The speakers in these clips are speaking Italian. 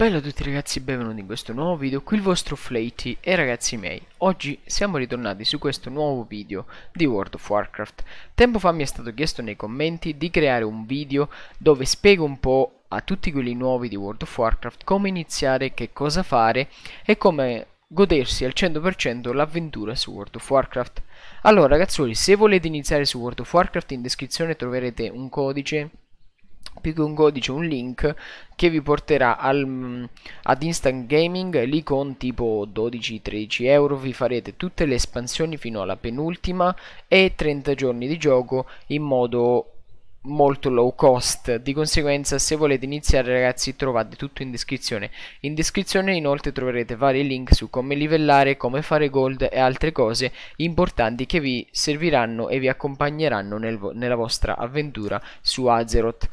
Bello a tutti ragazzi benvenuti in questo nuovo video, qui il vostro Flaty e ragazzi miei, oggi siamo ritornati su questo nuovo video di World of Warcraft. Tempo fa mi è stato chiesto nei commenti di creare un video dove spiego un po' a tutti quelli nuovi di World of Warcraft come iniziare, che cosa fare e come godersi al 100% l'avventura su World of Warcraft. Allora ragazzuoli, se volete iniziare su World of Warcraft in descrizione troverete un codice più che un codice un link che vi porterà al, mm, ad Instant Gaming lì con tipo 12-13 euro vi farete tutte le espansioni fino alla penultima e 30 giorni di gioco in modo molto low cost di conseguenza se volete iniziare ragazzi trovate tutto in descrizione in descrizione inoltre troverete vari link su come livellare come fare gold e altre cose importanti che vi serviranno e vi accompagneranno nel, nella vostra avventura su Azeroth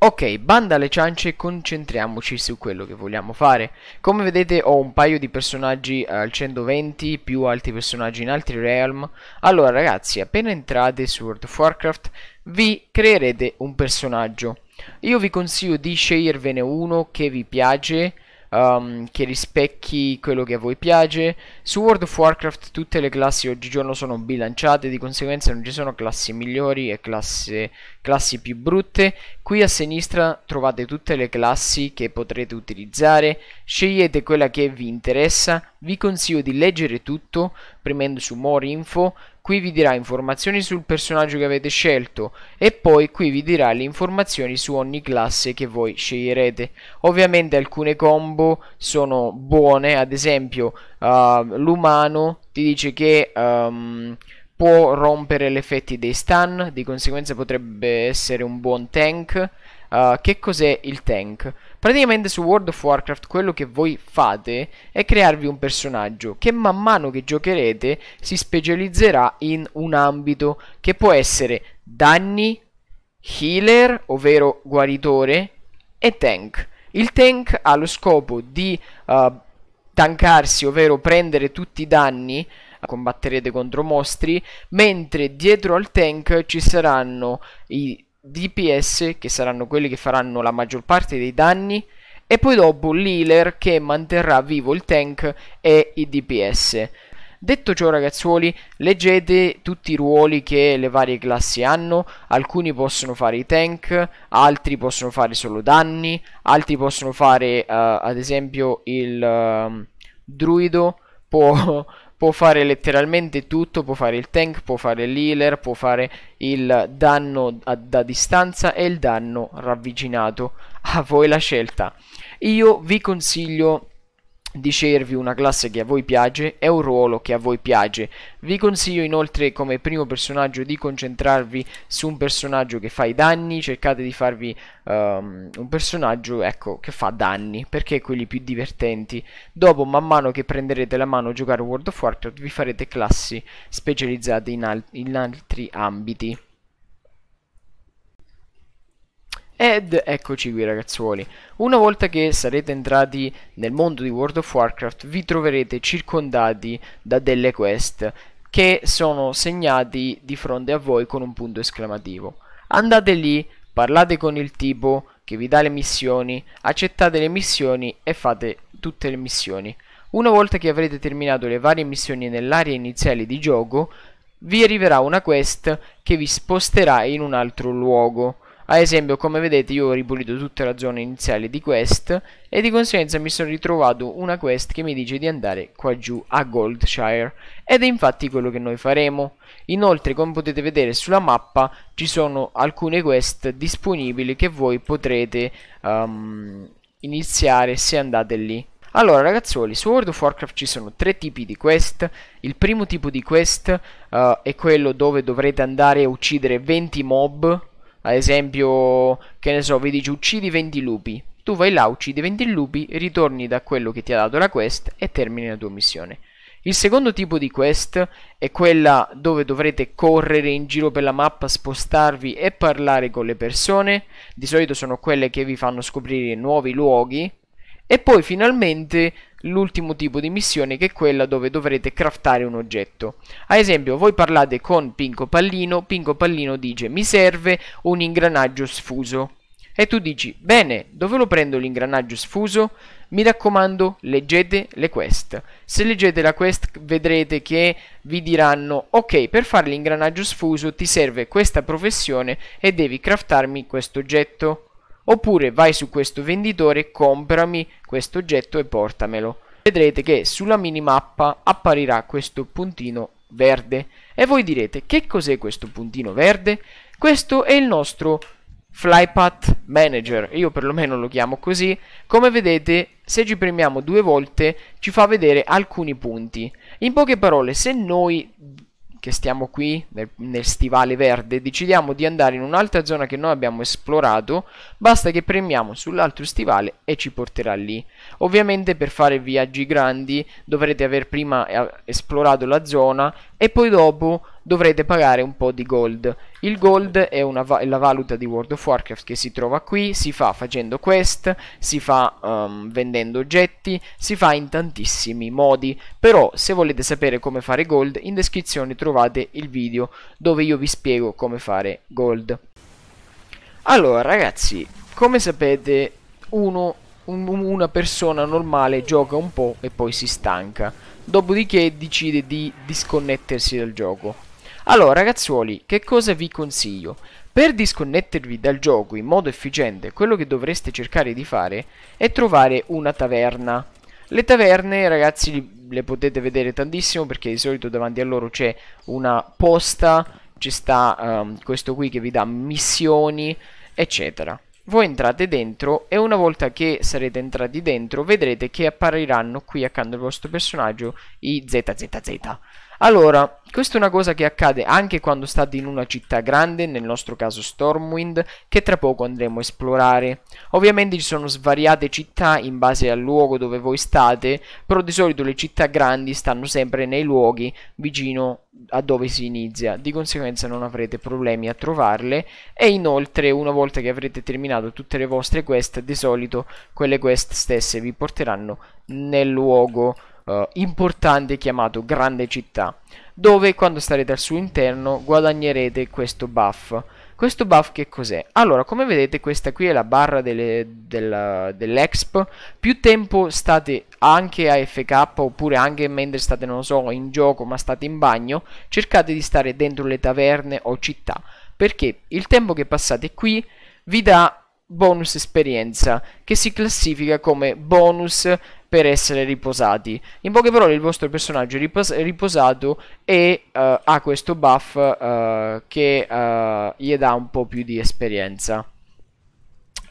Ok, banda alle ciance concentriamoci su quello che vogliamo fare. Come vedete ho un paio di personaggi al 120, più altri personaggi in altri realm. Allora ragazzi, appena entrate su World of Warcraft vi creerete un personaggio. Io vi consiglio di scegliervene uno che vi piace um, che rispecchi quello che a voi piace. Su World of Warcraft tutte le classi oggigiorno sono bilanciate, di conseguenza non ci sono classi migliori e classe, classi più brutte. Qui a sinistra trovate tutte le classi che potrete utilizzare, scegliete quella che vi interessa, vi consiglio di leggere tutto premendo su More Info qui vi dirà informazioni sul personaggio che avete scelto e poi qui vi dirà le informazioni su ogni classe che voi sceglierete ovviamente alcune combo sono buone ad esempio uh, l'umano ti dice che um, può rompere gli effetti dei stun di conseguenza potrebbe essere un buon tank Uh, che cos'è il tank? Praticamente su World of Warcraft quello che voi fate è crearvi un personaggio che man mano che giocherete si specializzerà in un ambito che può essere danni, healer, ovvero guaritore, e tank. Il tank ha lo scopo di uh, tankarsi, ovvero prendere tutti i danni eh, combatterete contro mostri, mentre dietro al tank ci saranno i DPS, che saranno quelli che faranno la maggior parte dei danni, e poi dopo l'healer che manterrà vivo il tank e i DPS. Detto ciò ragazzuoli, leggete tutti i ruoli che le varie classi hanno, alcuni possono fare i tank, altri possono fare solo danni, altri possono fare uh, ad esempio il uh, druido, può può fare letteralmente tutto, può fare il tank, può fare l'healer, può fare il danno a, da distanza e il danno ravvicinato, a voi la scelta. Io vi consiglio dicervi una classe che a voi piace e un ruolo che a voi piace. Vi consiglio inoltre come primo personaggio di concentrarvi su un personaggio che fa i danni, cercate di farvi um, un personaggio ecco, che fa danni, perché è quelli più divertenti. Dopo man mano che prenderete la mano a giocare World of Warcraft vi farete classi specializzate in, al in altri ambiti. Ed eccoci qui ragazzuoli, una volta che sarete entrati nel mondo di World of Warcraft vi troverete circondati da delle quest che sono segnati di fronte a voi con un punto esclamativo. Andate lì, parlate con il tipo che vi dà le missioni, accettate le missioni e fate tutte le missioni. Una volta che avrete terminato le varie missioni nell'area iniziale di gioco, vi arriverà una quest che vi sposterà in un altro luogo ad esempio, come vedete, io ho ripulito tutta la zona iniziale di quest e di conseguenza mi sono ritrovato una quest che mi dice di andare qua giù a Goldshire ed è infatti quello che noi faremo. Inoltre, come potete vedere sulla mappa, ci sono alcune quest disponibili che voi potrete um, iniziare se andate lì. Allora ragazzuoli, su World of Warcraft ci sono tre tipi di quest, il primo tipo di quest uh, è quello dove dovrete andare a uccidere 20 mob ad esempio, che ne so, vi dice uccidi 20 lupi. Tu vai là, uccidi 20 lupi, ritorni da quello che ti ha dato la quest e termini la tua missione. Il secondo tipo di quest è quella dove dovrete correre in giro per la mappa, spostarvi e parlare con le persone. Di solito sono quelle che vi fanno scoprire nuovi luoghi. E poi finalmente l'ultimo tipo di missione che è quella dove dovrete craftare un oggetto. Ad esempio, voi parlate con Pinco Pallino, Pinco Pallino dice mi serve un ingranaggio sfuso. E tu dici, bene, dove lo prendo l'ingranaggio sfuso? Mi raccomando, leggete le quest. Se leggete la quest vedrete che vi diranno, ok, per fare l'ingranaggio sfuso ti serve questa professione e devi craftarmi questo oggetto oppure vai su questo venditore, comprami questo oggetto e portamelo. Vedrete che sulla minimappa apparirà questo puntino verde e voi direte che cos'è questo puntino verde? Questo è il nostro Flypath Manager, io perlomeno lo chiamo così, come vedete se ci premiamo due volte ci fa vedere alcuni punti. In poche parole, se noi che stiamo qui nel, nel stivale verde decidiamo di andare in un'altra zona che noi abbiamo esplorato basta che premiamo sull'altro stivale e ci porterà lì ovviamente per fare viaggi grandi dovrete aver prima eh, esplorato la zona e poi dopo dovrete pagare un po' di gold. Il gold è, va la valuta di World of Warcraft che si trova qui, si fa facendo quest, si fa um, vendendo oggetti, si fa in tantissimi modi. Però se volete sapere come fare gold, in descrizione trovate il video dove io vi spiego come fare gold. Allora ragazzi, come sapete uno una persona normale gioca un po' e poi si stanca. Dopodiché decide di disconnettersi dal gioco. Allora ragazzuoli, che cosa vi consiglio? Per disconnettervi dal gioco in modo efficiente, quello che dovreste cercare di fare è trovare una taverna. Le taverne, ragazzi, le potete vedere tantissimo perché di solito davanti a loro c'è una posta, ci sta um, questo qui che vi dà missioni, eccetera. Voi entrate dentro e una volta che sarete entrati dentro vedrete che appariranno qui accanto al vostro personaggio i ZZZ. Allora, questa è una cosa che accade anche quando state in una città grande, nel nostro caso Stormwind, che tra poco andremo a esplorare. Ovviamente ci sono svariate città in base al luogo dove voi state, però di solito le città grandi stanno sempre nei luoghi vicino a dove si inizia, di conseguenza non avrete problemi a trovarle e inoltre una volta che avrete terminato tutte le vostre quest, di solito quelle quest stesse vi porteranno nel luogo uh, importante chiamato Grande Città, dove quando starete al suo interno guadagnerete questo buff. Questo buff che cos'è? Allora, come vedete questa qui è la barra dell'exp, dell più tempo state anche a FK oppure anche mentre state, non so, in gioco ma state in bagno, cercate di stare dentro le taverne o città, perché il tempo che passate qui vi dà bonus esperienza che si classifica come bonus per essere riposati. In poche parole il vostro personaggio è ripos riposato e uh, ha questo buff uh, che eh, gli dà un po' più di esperienza.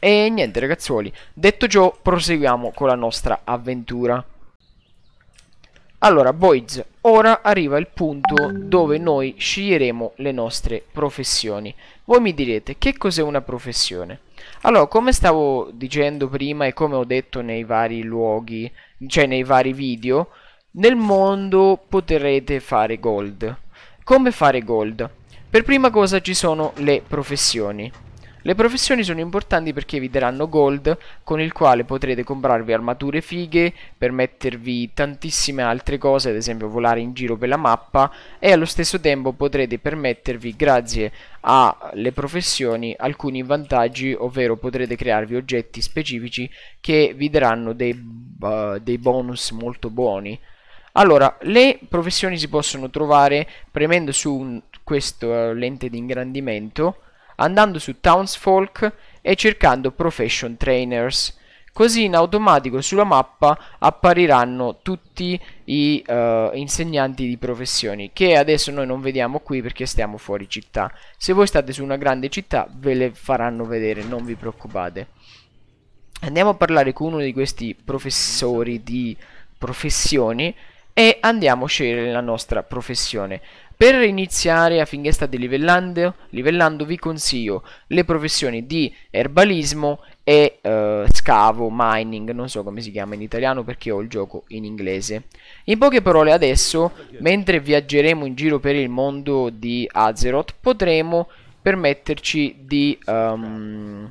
E niente ragazzuoli, detto ciò proseguiamo con la nostra avventura. Allora, boys, ora arriva il punto dove noi sceglieremo le nostre professioni. Voi mi direte, che cos'è una professione? Allora, come stavo dicendo prima e come ho detto nei vari luoghi, cioè nei vari video, nel mondo potrete fare gold. Come fare gold? Per prima cosa ci sono le professioni. Le professioni sono importanti perché vi daranno gold con il quale potrete comprarvi armature fighe, permettervi tantissime altre cose, ad esempio volare in giro per la mappa e allo stesso tempo potrete permettervi grazie alle professioni alcuni vantaggi, ovvero potrete crearvi oggetti specifici che vi daranno dei, uh, dei bonus molto buoni. Allora, le professioni si possono trovare premendo su un, questo eh, lente di ingrandimento andando su Townsfolk e cercando Profession Trainers. Così in automatico sulla mappa appariranno tutti gli uh, eh, insegnanti di professioni che adesso noi non vediamo qui perché stiamo fuori città. Se voi state su una grande città ve le faranno vedere, non vi preoccupate. Andiamo a parlare con uno di questi professori di professioni e andiamo a scegliere la nostra professione. Per iniziare, affinché state livellando, livellando vi consiglio le professioni di erbalismo e eh, scavo, mining, non so come si chiama in italiano perché ho il gioco in inglese. In poche parole adesso, mentre viaggeremo in giro per il mondo di Azeroth, potremo permetterci di... Um,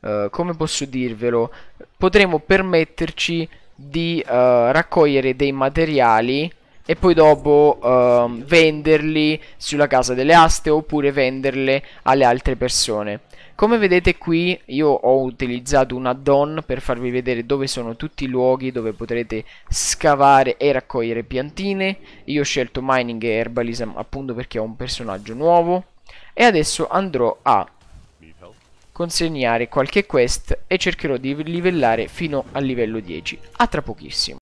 uh, come posso dirvelo? Potremo permetterci di uh, raccogliere dei materiali e poi dopo uh, venderli sulla casa delle aste oppure venderle alle altre persone. Come vedete qui io ho utilizzato un add-on per farvi vedere dove sono tutti i luoghi dove potrete scavare e raccogliere piantine. Io ho scelto Mining e Herbalism appunto perché ho un personaggio nuovo. E adesso andrò a consegnare qualche quest e cercherò di livellare fino al livello 10. A tra pochissimo.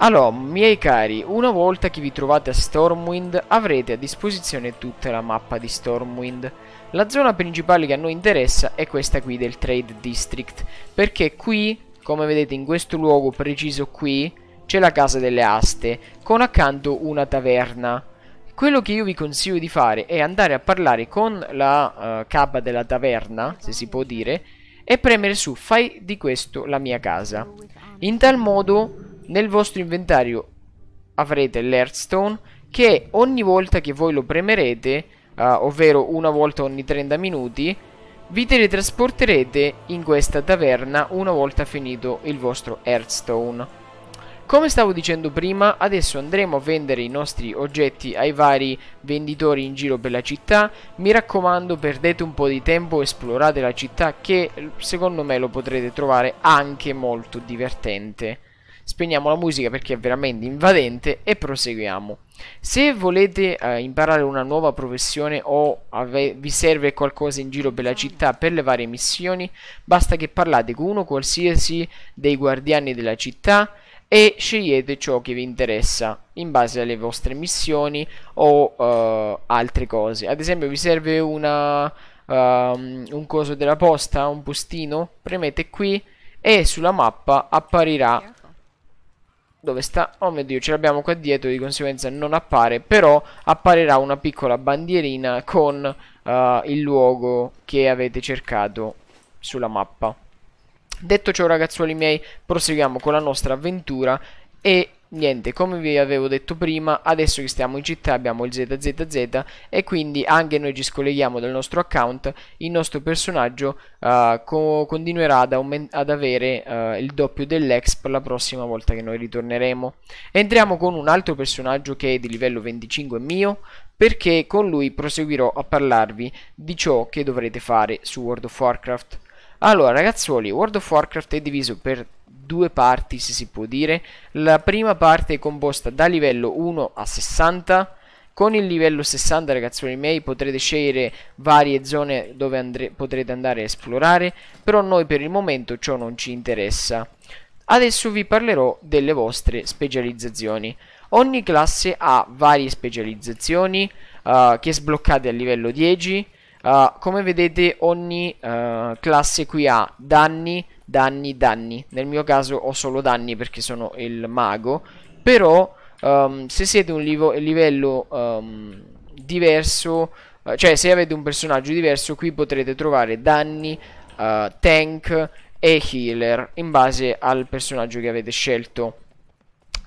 Allora, miei cari, una volta che vi trovate a Stormwind avrete a disposizione tutta la mappa di Stormwind. La zona principale che a noi interessa è questa qui del Trade District, perché qui, come vedete in questo luogo preciso qui, c'è la casa delle aste, con accanto una taverna. Quello che io vi consiglio di fare è andare a parlare con la uh, capa della taverna, se si può dire, e premere su fai di questo la mia casa. In tal modo nel vostro inventario avrete l'Hearthstone che ogni volta che voi lo premerete, uh, ovvero una volta ogni 30 minuti, vi teletrasporterete in questa taverna una volta finito il vostro Hearthstone. Come stavo dicendo prima, adesso andremo a vendere i nostri oggetti ai vari venditori in giro per la città. Mi raccomando, perdete un po' di tempo, esplorate la città che secondo me lo potrete trovare anche molto divertente spegniamo la musica perché è veramente invadente e proseguiamo. Se volete eh, imparare una nuova professione o vi serve qualcosa in giro per la città per le varie missioni, basta che parlate con uno qualsiasi dei guardiani della città e scegliete ciò che vi interessa in base alle vostre missioni o uh, altre cose. Ad esempio vi serve una, uh, un coso della posta, un postino, premete qui e sulla mappa apparirà dove sta? Oh mio dio, ce l'abbiamo qua dietro, di conseguenza non appare, però apparirà una piccola bandierina con uh, il luogo che avete cercato sulla mappa. Detto ciò ragazzuoli miei, proseguiamo con la nostra avventura e Niente, come vi avevo detto prima, adesso che stiamo in città abbiamo il ZZZ e quindi anche noi ci scolleghiamo dal nostro account, il nostro personaggio uh, co continuerà ad, ad avere uh, il doppio dell'Exp la prossima volta che noi ritorneremo. Entriamo con un altro personaggio che è di livello 25 mio, perché con lui proseguirò a parlarvi di ciò che dovrete fare su World of Warcraft. Allora ragazzuoli, World of Warcraft è diviso per due parti se si può dire. La prima parte è composta da livello 1 a 60. Con il livello 60 ragazzuoli miei potrete scegliere varie zone dove andre potrete andare a esplorare, però noi per il momento ciò non ci interessa. Adesso vi parlerò delle vostre specializzazioni. Ogni classe ha varie specializzazioni uh, che sbloccate a livello 10, Ah, come vedete ogni uh, classe qui ha danni, danni, danni. Nel mio caso ho solo danni perché sono il mago. Però um, se siete un livello um, diverso, eh, cioè se avete un personaggio diverso, qui potrete trovare danni, eh, tank e healer in base al personaggio che avete scelto.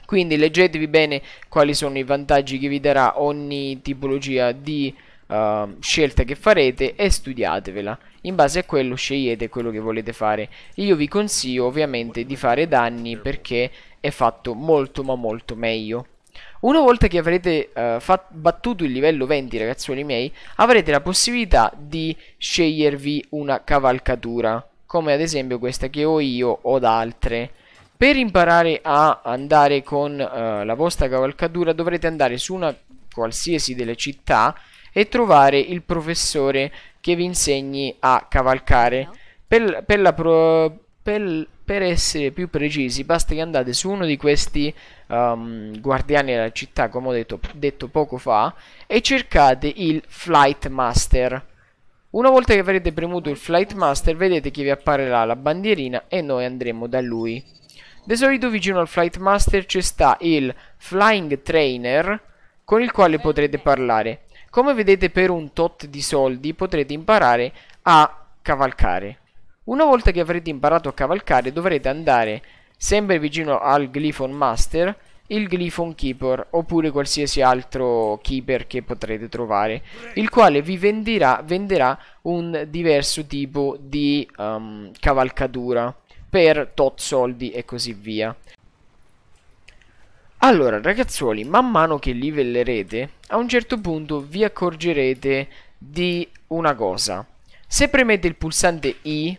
Quindi leggetevi bene quali sono i vantaggi che vi darà ogni tipologia di Ehm, scelta che farete e studiatevela. In base a quello scegliete quello che volete fare. Io vi consiglio ovviamente di fare danni perché è fatto molto ma molto meglio. Una volta che avrete uh, battuto il livello 20 ragazzuoli miei avrete la possibilità di scegliervi una cavalcatura come ad esempio questa che ho io o da altre. Per imparare a andare con uh, la vostra cavalcatura dovrete andare su una qualsiasi delle città e trovare il professore che vi insegni a cavalcare. Per, per, la pro, per, per essere più precisi, basta che andate su uno di questi um, guardiani della città, come ho detto, detto poco fa, e cercate il Flight Master. Una volta che avrete premuto il Flight Master, vedete che vi apparirà la bandierina e noi andremo da lui. Di solito vicino al Flight Master ci sta il Flying Trainer, con il quale potrete parlare. Come vedete per un tot di soldi potrete imparare a cavalcare. Una volta che avrete imparato a cavalcare dovrete andare sempre vicino al Glyphon Master il Glyphon Keeper oppure qualsiasi altro keeper che potrete trovare, il quale vi venderà, venderà un diverso tipo di um, cavalcatura per tot soldi e così via. Allora, ragazzuoli, man mano che livellerete, a un certo punto vi accorgerete di una cosa. Se premete il pulsante I,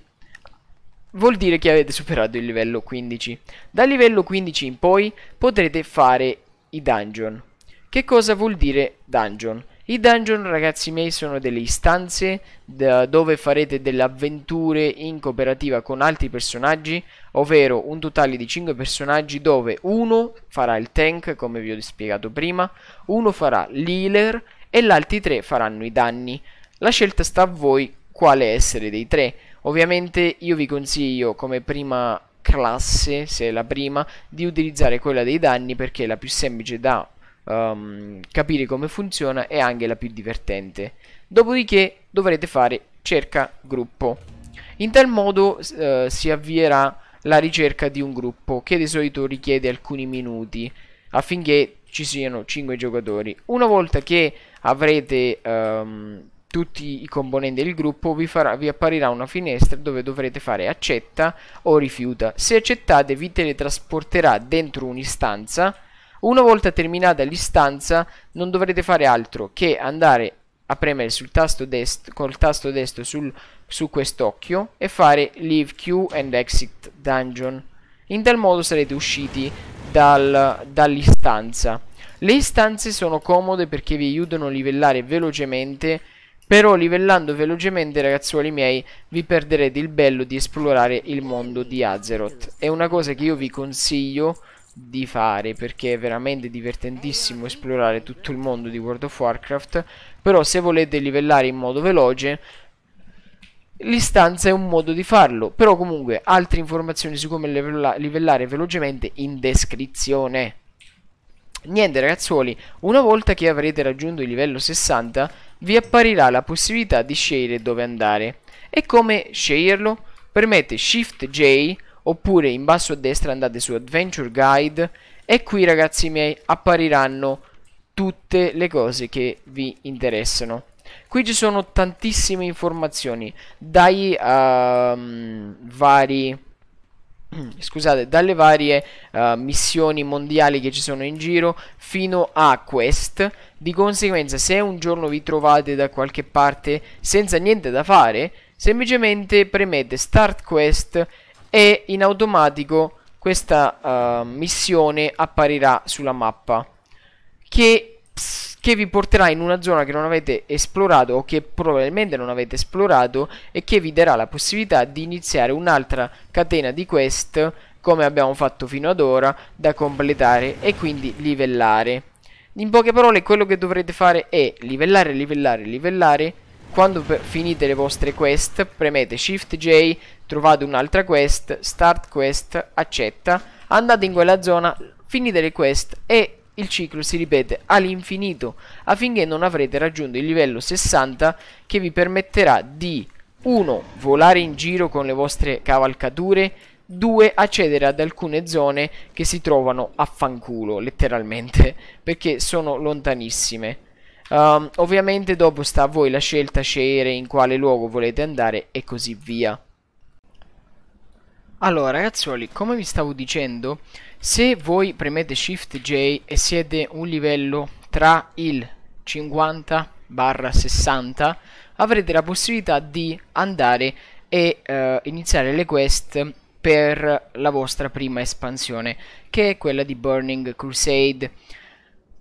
vuol dire che avete superato il livello 15. Dal livello 15 in poi potrete fare i dungeon. Che cosa vuol dire dungeon? I dungeon, ragazzi miei, sono delle istanze dove farete delle avventure in cooperativa con altri personaggi, ovvero un totale di 5 personaggi dove uno farà il tank, come vi ho spiegato prima, uno farà l'healer e gli altri 3 faranno i danni. La scelta sta a voi quale essere dei tre. Ovviamente io vi consiglio come prima classe, se è la prima, di utilizzare quella dei danni perché è la più semplice da um, capire come funziona e anche la più divertente. Dopodiché dovrete fare cerca gruppo. In tal modo uh, si avvierà la ricerca di un gruppo che di solito richiede alcuni minuti affinché ci siano 5 giocatori. Una volta che avrete um, tutti i componenti del gruppo vi, farà, vi, apparirà una finestra dove dovrete fare accetta o rifiuta. Se accettate vi teletrasporterà dentro un'istanza una volta terminata l'istanza non dovrete fare altro che andare a premere sul tasto destro, col tasto destro sul, su quest'occhio e fare leave queue and exit dungeon. In tal modo sarete usciti dal, dall'istanza. Le istanze sono comode perché vi aiutano a livellare velocemente però livellando velocemente ragazzuoli miei vi perderete il bello di esplorare il mondo di Azeroth. È una cosa che io vi consiglio di fare perché è veramente divertentissimo esplorare tutto il mondo di World of Warcraft però se volete livellare in modo veloce l'istanza è un modo di farlo però comunque altre informazioni su come livellare velocemente in descrizione niente ragazzuoli una volta che avrete raggiunto il livello 60 vi apparirà la possibilità di scegliere dove andare e come sceglierlo permette Shift J oppure in basso a destra andate su Adventure Guide e qui ragazzi miei appariranno tutte le cose che vi interessano. Qui ci sono tantissime informazioni, dai uh, vari scusate, dalle varie uh, missioni mondiali che ci sono in giro fino a quest. Di conseguenza, se un giorno vi trovate da qualche parte senza niente da fare, semplicemente premete start quest e in automatico questa uh, missione apparirà sulla mappa che, che, vi porterà in una zona che non avete esplorato o che probabilmente non avete esplorato e che vi darà la possibilità di iniziare un'altra catena di quest come abbiamo fatto fino ad ora da completare e quindi livellare in poche parole quello che dovrete fare è livellare, livellare, livellare quando finite le vostre quest, premete Shift J, trovate un'altra quest, Start Quest, accetta, andate in quella zona, finite le quest e il ciclo si ripete all'infinito affinché non avrete raggiunto il livello 60 che vi permetterà di 1. Volare in giro con le vostre cavalcature 2. Accedere ad alcune zone che si trovano a fanculo letteralmente perché sono lontanissime Um, ovviamente dopo sta a voi la scelta scegliere in quale luogo volete andare e così via. Allora ragazzuoli, come vi stavo dicendo, se voi premete Shift J e siete un livello tra il 50 barra 60 avrete la possibilità di andare e eh, iniziare le quest per la vostra prima espansione che è quella di Burning Crusade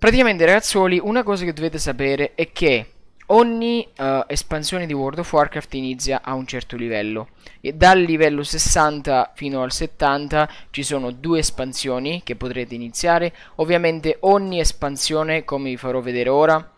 Praticamente ragazzuoli, una cosa che dovete sapere è che ogni uh, espansione di World of Warcraft inizia a un certo livello e dal livello 60 fino al 70 ci sono due espansioni che potrete iniziare ovviamente ogni espansione come vi farò vedere ora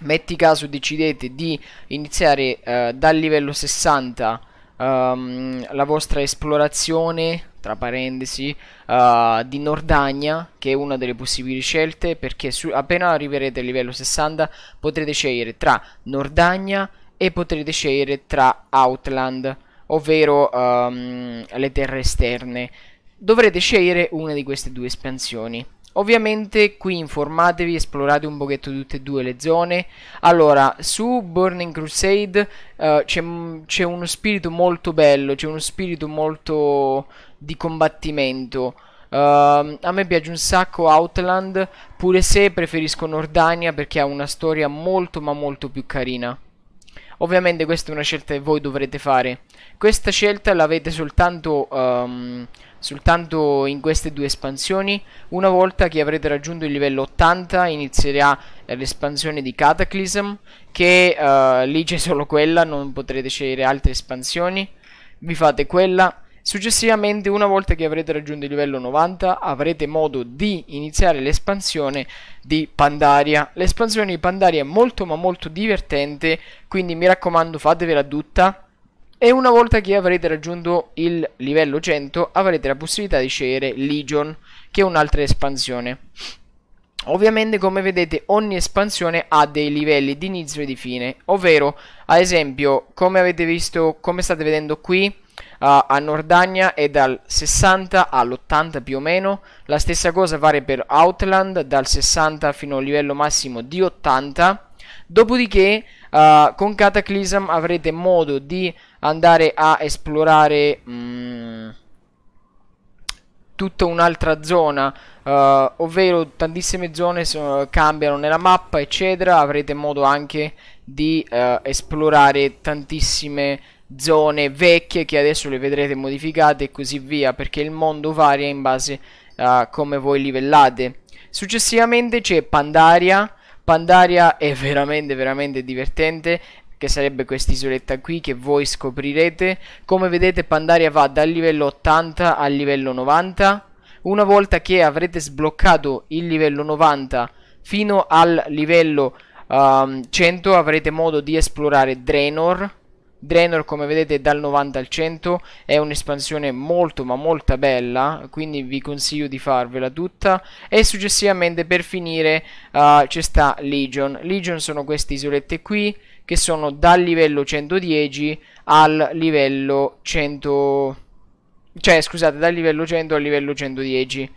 metti caso decidete di iniziare uh, dal livello 60 um, la vostra esplorazione, tra parentesi, uh, di Nordagna, che è una delle possibili scelte, perché su, appena arriverete al livello 60 potrete scegliere tra Nordagna e potrete scegliere tra Outland, ovvero um, le terre esterne. Dovrete scegliere una di queste due espansioni. Ovviamente qui informatevi, esplorate un pochetto tutte e due le zone. Allora, su Burning Crusade uh, c'è uno spirito molto bello, c'è uno spirito molto di combattimento. Uh, a me piace un sacco Outland, pure se preferisco Nordania perché ha una storia molto ma molto più carina. Ovviamente questa è una scelta che voi dovrete fare. Questa scelta l'avete soltanto, um, soltanto in queste due espansioni. Una volta che avrete raggiunto il livello 80 inizierà l'espansione di Cataclysm, che uh, lì c'è solo quella, non potrete scegliere altre espansioni. Vi fate quella Successivamente, una volta che avrete raggiunto il livello 90, avrete modo di iniziare l'espansione di Pandaria. L'espansione di Pandaria è molto ma molto divertente, quindi mi raccomando fatevela tutta. E una volta che avrete raggiunto il livello 100, avrete la possibilità di scegliere Legion, che è un'altra espansione. Ovviamente come vedete ogni espansione ha dei livelli di inizio e di fine, ovvero ad esempio come avete visto, come state vedendo qui, a Nordania è dal 60 all'80 più o meno, la stessa cosa vale per Outland dal 60 fino al livello massimo di 80, dopodiché uh, con Cataclysm avrete modo di andare a esplorare mh, mm, tutta un'altra zona, uh, ovvero tantissime zone so, cambiano nella mappa eccetera, avrete modo anche di uh, esplorare tantissime zone zone vecchie che adesso le vedrete modificate e così via perché il mondo varia in base a come voi livellate successivamente c'è Pandaria Pandaria è veramente veramente divertente che sarebbe quest'isoletta qui che voi scoprirete come vedete Pandaria va dal livello 80 al livello 90 una volta che avrete sbloccato il livello 90 fino al livello um, ehm, 100 avrete modo di esplorare Draenor Draenor come vedete dal 90 al 100 è un'espansione molto ma molto bella quindi vi consiglio di farvela tutta e successivamente per finire uh, c'è sta Legion Legion sono queste isolette qui che sono dal livello 110 al livello 100 cioè scusate dal livello 100 al livello 110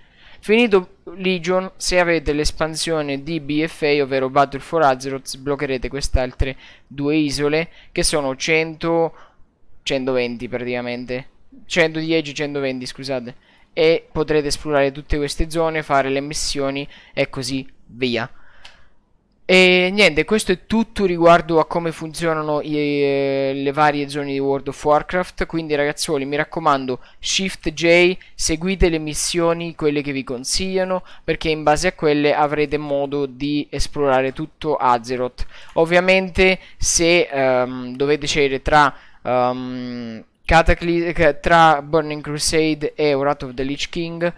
Finito Legion, se avete l'espansione di BFA, ovvero Battle for Azeroth, sbloccherete queste altre due isole, che sono 100, 120 praticamente, 110-120 scusate, e potrete esplorare tutte queste zone, fare le missioni e così via. E niente, questo è tutto riguardo a come funzionano i, eh, le varie zone di World of Warcraft. Quindi, ragazzuoli, mi raccomando, Shift J, seguite le missioni, quelle che vi consigliano, perché in base a quelle avrete modo di esplorare tutto Azeroth. Ovviamente, se um, dovete scegliere tra. Um, ehm, Catacly- tra Burning Crusade e Wrath of the Lich King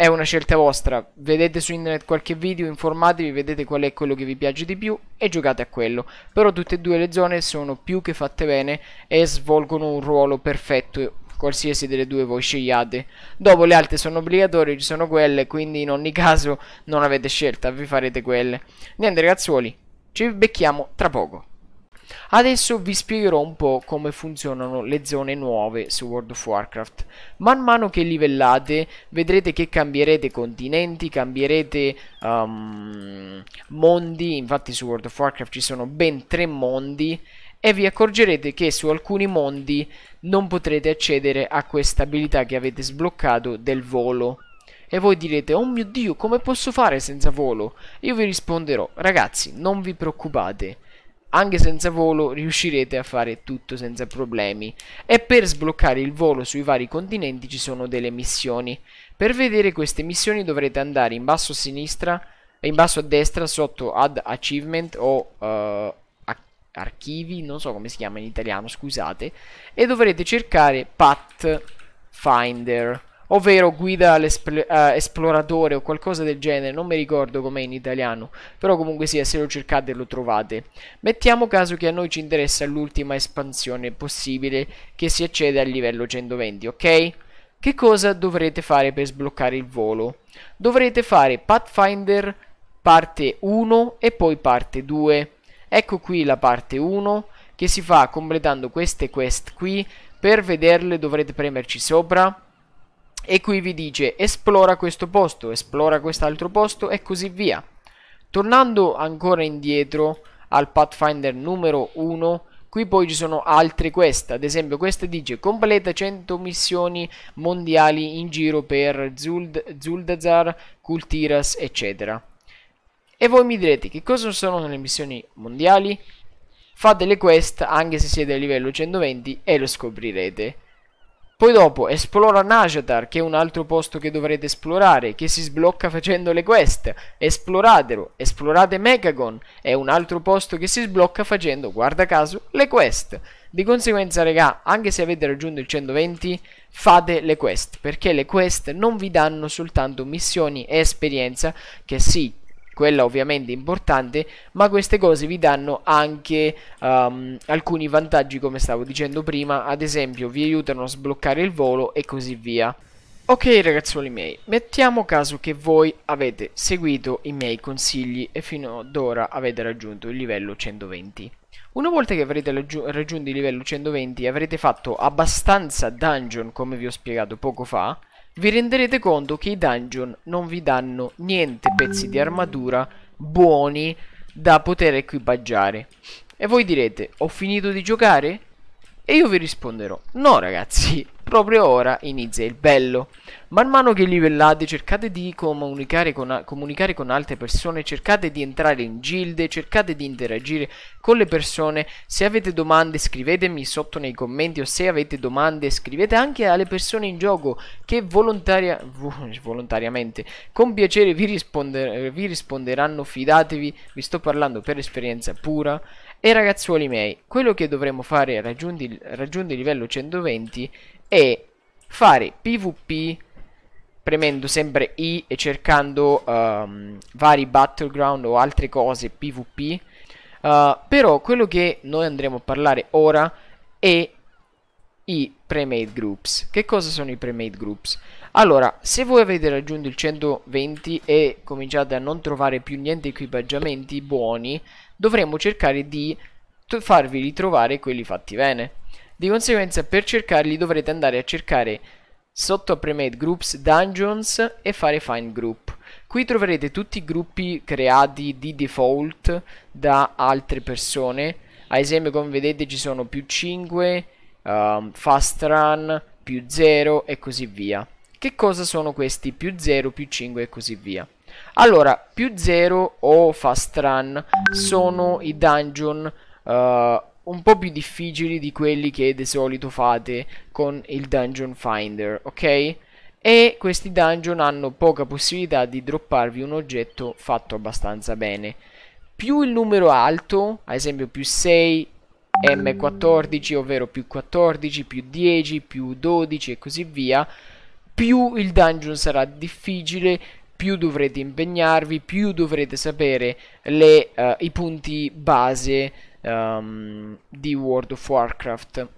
è una scelta vostra. Vedete su internet qualche video, informatevi, vedete qual è quello che vi piace di più e giocate a quello. Però tutte e due le zone sono più che fatte bene e svolgono un ruolo perfetto, qualsiasi delle due voi scegliate. Dopo le altre sono obbligatorie, ci sono quelle, quindi in ogni caso non avete scelta, vi farete quelle. Niente ragazzuoli, ci becchiamo tra poco. Adesso vi spiegherò un po' come funzionano le zone nuove su World of Warcraft. Man mano che livellate vedrete che cambierete continenti, cambierete um, mondi, infatti su World of Warcraft ci sono ben tre mondi e vi accorgerete che su alcuni mondi non potrete accedere a questa abilità che avete sbloccato del volo. E voi direte, oh mio dio, come posso fare senza volo? Io vi risponderò, ragazzi, non vi preoccupate anche senza volo riuscirete a fare tutto senza problemi e per sbloccare il volo sui vari continenti ci sono delle missioni per vedere queste missioni dovrete andare in basso a sinistra e in basso a destra sotto ad achievement o uh, archivi non so come si chiama in italiano scusate e dovrete cercare path finder ovvero guida all'esploratore eh, o qualcosa del genere, non mi ricordo com'è in italiano, però comunque sia se lo cercate lo trovate. Mettiamo caso che a noi ci interessa l'ultima espansione possibile che si accede al livello 120, ok? Che cosa dovrete fare per sbloccare il volo? Dovrete fare Pathfinder parte 1 e poi parte 2. Ecco qui la parte 1 che si fa completando queste quest qui, per vederle dovrete premerci sopra e qui vi dice esplora questo posto, esplora quest'altro posto e così via. Tornando ancora indietro al Pathfinder numero 1, qui poi ci sono altre quest, ad esempio questa dice completa 100 missioni mondiali in giro per Zuld Zuldazar, Kultiras, eccetera. E voi mi direte che cosa sono le missioni mondiali? Fate le quest anche se siete a livello 120 e lo scoprirete. Poi dopo esplora Najatar, che è un altro posto che dovrete esplorare, che si sblocca facendo le quest. Esploratelo. Esplorate Megagon, è un altro posto che si sblocca facendo, guarda caso, le quest. Di conseguenza, regà, anche se avete raggiunto il 120, fate le quest, perché le quest non vi danno soltanto missioni e esperienza, che sì, quella ovviamente importante, ma queste cose vi danno anche um, alcuni vantaggi come stavo dicendo prima, ad esempio vi aiutano a sbloccare il volo e così via. Ok ragazzuoli miei, mettiamo caso che voi avete seguito i miei consigli e fino ad ora avete raggiunto il livello 120. Una volta che avrete raggiunto il livello 120 avrete fatto abbastanza dungeon come vi ho spiegato poco fa vi renderete conto che i dungeon non vi danno niente pezzi di armatura buoni da poter equipaggiare. E voi direte, ho finito di giocare? E io vi risponderò, no ragazzi, proprio ora inizia il bello. Man mano che livellate cercate di comunicare con, comunicare con altre persone, cercate di entrare in gilde, cercate di interagire con le persone. Se avete domande scrivetemi sotto nei commenti o se avete domande scrivete anche alle persone in gioco che volontaria, volontariamente con piacere vi, risponder, vi risponderanno, fidatevi, vi sto parlando per esperienza pura. E ragazzuoli miei, quello che dovremmo fare raggiunti, il livello 120 è fare PvP premendo sempre I e cercando um, vari battleground o altre cose PvP. Uh, eh, però quello che noi andremo a parlare ora è i pre-made groups. Che cosa sono i pre-made groups? Allora, se voi avete raggiunto il 120 e cominciate a non trovare più niente equipaggiamenti buoni, dovremmo cercare di farvi ritrovare quelli fatti bene. Di conseguenza, per cercarli dovrete andare a cercare sotto a pre-made groups dungeons e fare find group. Qui troverete tutti i gruppi creati di default da altre persone. Ad esempio, come vedete, ci sono più 5 um, fast run, più 0 e così via. Che cosa sono questi più 0, più 5 e così via? Allora, più 0 o fast run sono i dungeon uh, un po' più difficili di quelli che di solito fate con il dungeon finder, ok? E questi dungeon hanno poca possibilità di dropparvi un oggetto fatto abbastanza bene. Più il numero alto, ad esempio più 6, M14, ovvero più 14, più 10, più 12 e così via, più il dungeon sarà difficile, più dovrete impegnarvi, più dovrete sapere le, uh, i punti base um, di World of Warcraft.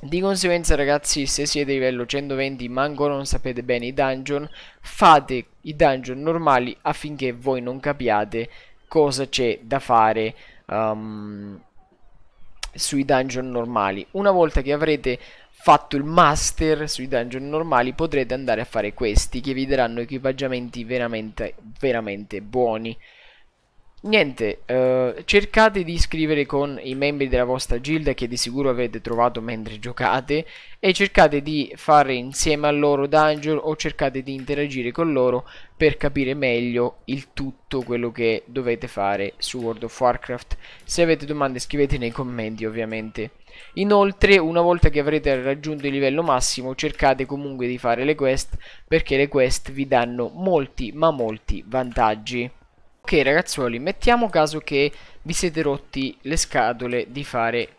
Di conseguenza ragazzi se siete livello 120 ma ancora non sapete bene i dungeon Fate i dungeon normali affinché voi non capiate cosa c'è da fare um, sui dungeon normali. Una volta che avrete fatto il master sui dungeon normali potrete andare a fare questi che vi daranno equipaggiamenti veramente, veramente buoni. Niente, eh, cercate di scrivere con i membri della vostra guilda che di sicuro avete trovato mentre giocate e cercate di fare insieme a loro dungeon o cercate di interagire con loro per capire meglio il tutto quello che dovete fare su World of Warcraft. Se avete domande scrivete nei commenti ovviamente. Inoltre una volta che avrete raggiunto il livello massimo cercate comunque di fare le quest perché le quest vi danno molti ma molti vantaggi. Ok ragazzuoli, mettiamo caso che vi siete rotti le scatole di fare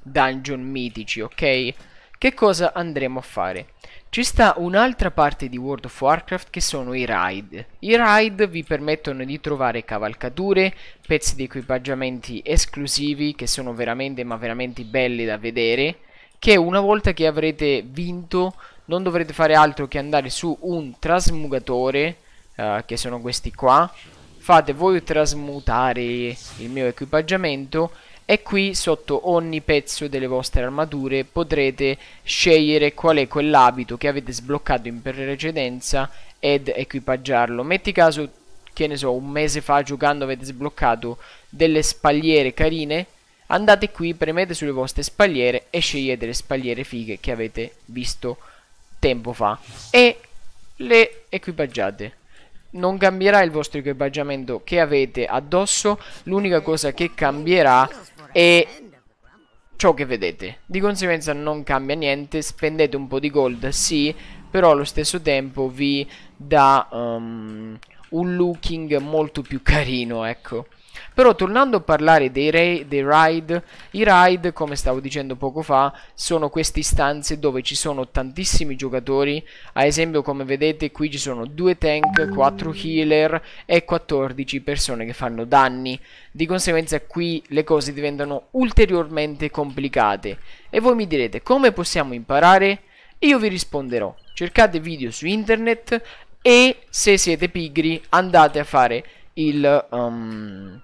dungeon mitici, ok? Che cosa andremo a fare? Ci sta un'altra parte di World of Warcraft che sono i raid. I raid vi permettono di trovare cavalcature, pezzi di equipaggiamenti esclusivi che sono veramente ma veramente belli da vedere, che una volta che avrete vinto non dovrete fare altro che andare su un trasmugatore, uh, che sono questi qua, fate voi trasmutare il mio equipaggiamento e qui sotto ogni pezzo delle vostre armature potrete scegliere qual è quell'abito che avete sbloccato in precedenza ed equipaggiarlo. Metti caso che ne so, un mese fa giocando avete sbloccato delle spagliere carine, andate qui, premete sulle vostre spagliere e scegliete le spagliere fighe che avete visto tempo fa e le equipaggiate non cambierà il vostro equipaggiamento che avete addosso, l'unica cosa che cambierà è ciò che vedete. Di conseguenza non cambia niente, spendete un po' di gold, sì, però allo stesso tempo vi dà um, un looking molto più carino, ecco. Però tornando a parlare dei, re, dei ride, i ride, come stavo dicendo poco fa, sono queste istanze dove ci sono tantissimi giocatori, ad esempio come vedete qui ci sono due tank, 4 healer e 14 persone che fanno danni. Di conseguenza qui le cose diventano ulteriormente complicate. E voi mi direte come possiamo imparare? Io vi risponderò. Cercate video su internet e se siete pigri andate a fare il... Um,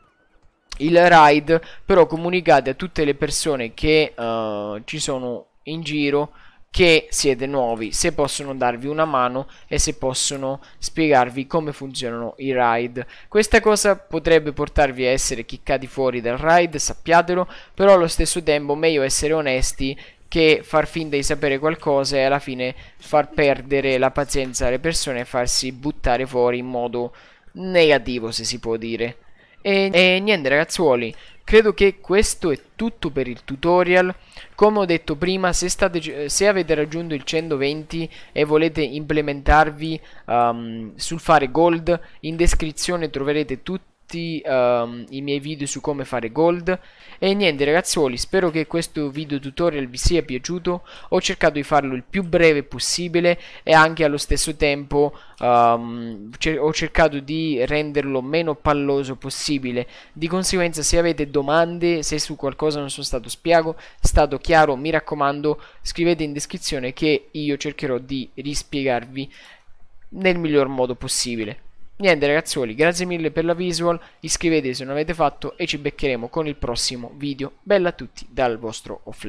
il raid però comunicate a tutte le persone che uh, ci sono in giro che siete nuovi, se possono darvi una mano e se possono spiegarvi come funzionano i raid. Questa cosa potrebbe portarvi a essere chiccati fuori dal raid, sappiatelo, però allo stesso tempo meglio essere onesti che far finta di sapere qualcosa e alla fine far perdere la pazienza alle persone e farsi buttare fuori in modo negativo, se si può dire. E, e niente ragazzuoli, credo che questo è tutto per il tutorial. Come ho detto prima, se, state, se avete raggiunto il 120 e volete implementarvi um, sul fare gold, in descrizione troverete tutti tutti um, i miei video su come fare gold e niente ragazzuoli spero che questo video tutorial vi sia piaciuto ho cercato di farlo il più breve possibile e anche allo stesso tempo um, ho cercato di renderlo meno palloso possibile di conseguenza se avete domande se su qualcosa non sono stato spiego stato chiaro mi raccomando scrivete in descrizione che io cercherò di rispiegarvi nel miglior modo possibile Niente ragazzuoli, grazie mille per la visual, iscrivetevi se non avete fatto e ci beccheremo con il prossimo video. Bella a tutti dal vostro offline.